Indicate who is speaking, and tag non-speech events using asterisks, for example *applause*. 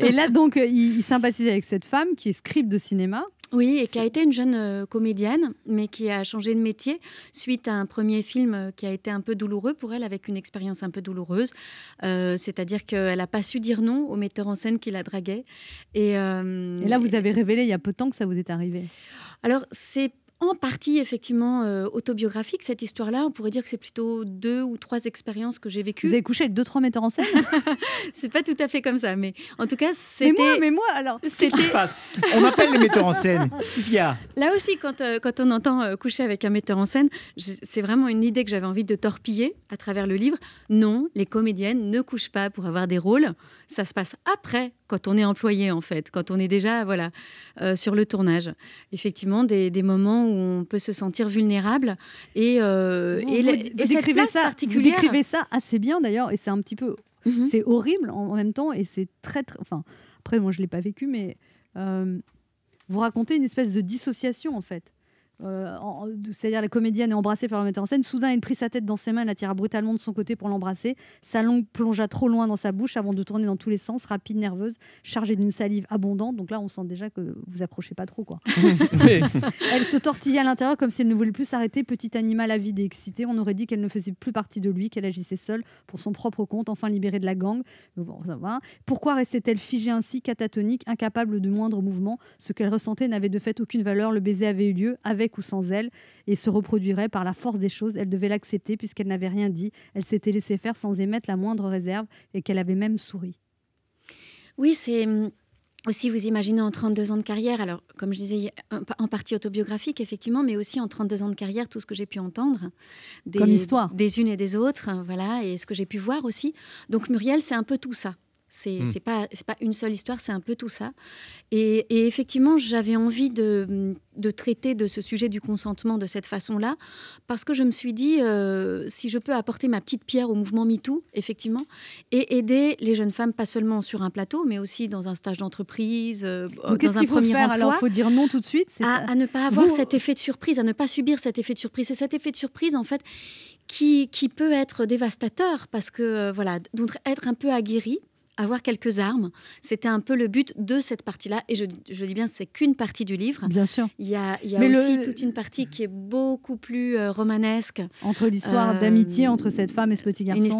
Speaker 1: Et
Speaker 2: là, donc, euh, il, sympathise avec cette femme qui est scribe de cinéma.
Speaker 1: Oui, et qui a été une jeune euh, comédienne, mais qui a changé de métier suite à un premier film euh, qui a été un peu douloureux pour elle, avec une expérience un peu douloureuse. C'est-à-dire qu'elle n'a pas su dire non au metteur en scène qui la draguait. Et, là, vous
Speaker 2: avez révélé il y a peu de temps que ça vous est arrivé.
Speaker 1: Alors, c'est en partie effectivement euh, autobiographique, cette histoire-là. On pourrait dire que c'est plutôt deux ou trois expériences que j'ai vécues. Vous avez couché avec deux, trois metteurs en scène hein *laughs* C'est pas tout à fait comme ça, mais en tout cas, c'était. Mais moi, mais moi alors C'était. *laughs*
Speaker 2: On appelle les metteurs en scène.
Speaker 1: Là aussi, quand, euh, quand on entend euh, coucher avec un metteur en scène, c'est vraiment une idée que j'avais envie de torpiller à travers le livre. Non, les comédiennes ne couchent pas pour avoir des rôles. Ça se passe après, quand on est employé en fait, quand on est déjà voilà sur le tournage. Effectivement,
Speaker 2: des, des moments où où on peut se sentir vulnérable.
Speaker 1: Et, euh,
Speaker 2: vous, ça, particulière. décrivez ça assez bien d'ailleurs, et c'est un petit peu. Mhm. C'est horrible en, même temps, et c'est très, très. Enfin, après, moi, je ne l'ai pas vécu, mais. Euh, vous racontez une espèce de dissociation en fait. Euh, c'est-à-dire la comédienne est embrassée par le metteur en scène. Soudain, elle prit sa tête dans ses mains, la tira brutalement de son côté pour l'embrasser. Sa langue plongea trop loin dans sa bouche avant de tourner dans tous les sens, rapide, nerveuse, chargée d'une salive abondante. Donc là, on sent déjà que vous approchez pas trop, quoi. *laughs* *laughs* elle se tortillait à l'intérieur comme si elle ne voulait plus s'arrêter. Petit animal avide et excité, on aurait dit qu'elle ne faisait plus partie de lui, qu'elle agissait seule pour son propre compte, enfin libérée de la gang. Pourquoi restait-elle figée ainsi, catatonique, incapable de moindre mouvement Ce qu'elle ressentait n'avait de fait aucune valeur. Le baiser avait eu lieu avec ou sans elle, et se reproduirait par la force des choses. Elle devait l'accepter puisqu'elle n'avait rien dit, elle s'était laissée faire sans émettre la moindre réserve, et qu'elle avait même souri.
Speaker 1: Oui, c'est hum, aussi, vous imaginez en 32 ans de carrière, alors comme je disais, en partie autobiographique effectivement, mais aussi en 32 ans de carrière, tout ce que j'ai pu entendre des, comme des unes et des autres, voilà, et ce que j'ai pu voir aussi. Donc Muriel, c'est un peu tout ça. Hmm. C'est pas pas une seule histoire, c'est un peu tout ça. Et, effectivement, j'avais envie de, de, traiter de ce sujet du consentement de cette façon-là, parce que je me suis dit euh, si je peux apporter ma petite pierre au mouvement #MeToo, effectivement, et aider les jeunes femmes pas seulement sur un plateau, mais aussi dans un stage d'entreprise, euh, dans un premier faire, emploi. Alors, faut dire non tout de suite. À, ne pas avoir cet effet de surprise, à ne pas subir cet effet de surprise. C'est cet effet de surprise en fait qui, qui, peut être dévastateur parce que euh, voilà, donc être un peu aguerri avoir quelques armes. C'était un peu le but de cette partie-là. Et je, dis bien, c'est qu'une partie du livre.
Speaker 2: Bien sûr. Il y a, aussi toute
Speaker 1: une partie qui est beaucoup plus euh, romanesque.
Speaker 2: Entre l'histoire d'amitié euh, entre cette femme et ce petit garçon.